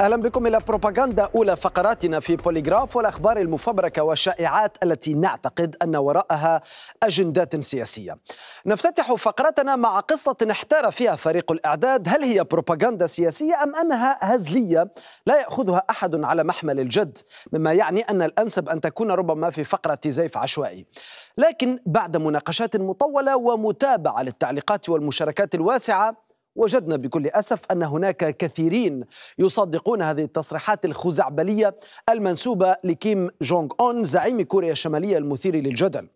اهلا بكم الى بروباغندا اولى فقراتنا في بوليغراف والاخبار المفبركه والشائعات التي نعتقد ان وراءها اجندات سياسيه. نفتتح فقرتنا مع قصه احتار فيها فريق الاعداد هل هي بروباغندا سياسيه ام انها هزليه لا ياخذها احد على محمل الجد، مما يعني ان الانسب ان تكون ربما في فقره زيف عشوائي. لكن بعد مناقشات مطوله ومتابعه للتعليقات والمشاركات الواسعه وجدنا بكل اسف ان هناك كثيرين يصدقون هذه التصريحات الخزعبليه المنسوبه لكيم جونغ اون زعيم كوريا الشماليه المثير للجدل.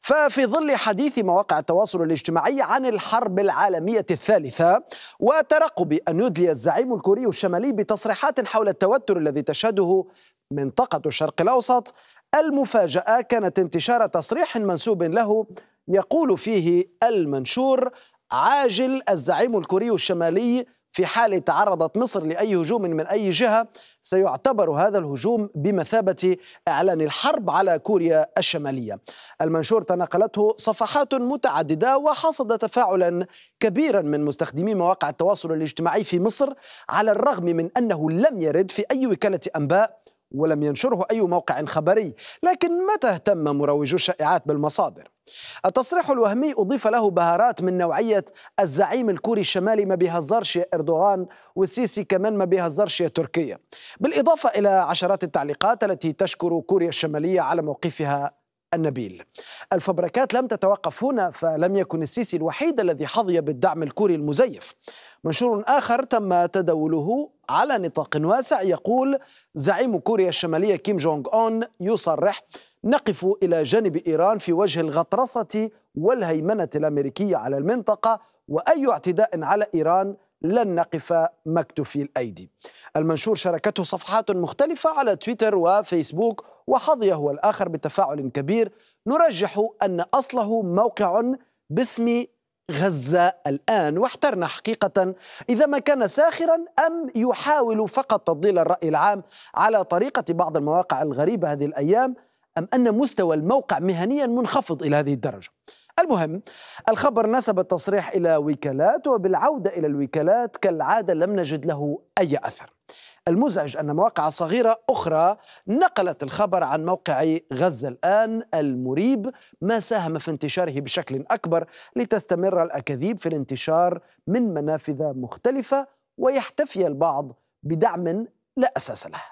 ففي ظل حديث مواقع التواصل الاجتماعي عن الحرب العالميه الثالثه وترقب ان يدلي الزعيم الكوري الشمالي بتصريحات حول التوتر الذي تشهده منطقه الشرق الاوسط المفاجاه كانت انتشار تصريح منسوب له يقول فيه المنشور عاجل الزعيم الكوري الشمالي في حال تعرضت مصر لأي هجوم من أي جهة سيعتبر هذا الهجوم بمثابة إعلان الحرب على كوريا الشمالية المنشور تناقلته صفحات متعددة وحصد تفاعلا كبيرا من مستخدمي مواقع التواصل الاجتماعي في مصر على الرغم من أنه لم يرد في أي وكالة أنباء ولم ينشره أي موقع خبري لكن متى اهتم مروجو الشائعات بالمصادر التصريح الوهمي أضيف له بهارات من نوعية الزعيم الكوري الشمالي ما بيهزرش إردوغان والسيسي كمان ما بيهزرش تركيا بالإضافة إلى عشرات التعليقات التي تشكر كوريا الشمالية على موقفها النبيل الفبركات لم تتوقف هنا فلم يكن السيسي الوحيد الذي حظي بالدعم الكوري المزيف منشور آخر تم تداوله على نطاق واسع يقول زعيم كوريا الشمالية كيم جونغ أون يصرح نقف إلى جانب إيران في وجه الغطرسة والهيمنة الأمريكية على المنطقة وأي اعتداء على إيران لن نقف مكتفي الأيدي المنشور شاركته صفحات مختلفة على تويتر وفيسبوك وحظي هو الآخر بتفاعل كبير نرجح أن أصله موقع باسم غزة الآن واحترنا حقيقة إذا ما كان ساخرا أم يحاول فقط تضليل الرأي العام على طريقة بعض المواقع الغريبة هذه الأيام أم أن مستوى الموقع مهنيا منخفض إلى هذه الدرجة المهم الخبر نسب التصريح إلى وكالات وبالعودة إلى الوكالات كالعادة لم نجد له أي أثر المزعج أن مواقع صغيرة أخرى نقلت الخبر عن موقع غزة الآن المريب ما ساهم في انتشاره بشكل أكبر لتستمر الأكاذيب في الانتشار من منافذ مختلفة ويحتفي البعض بدعم لا أساس له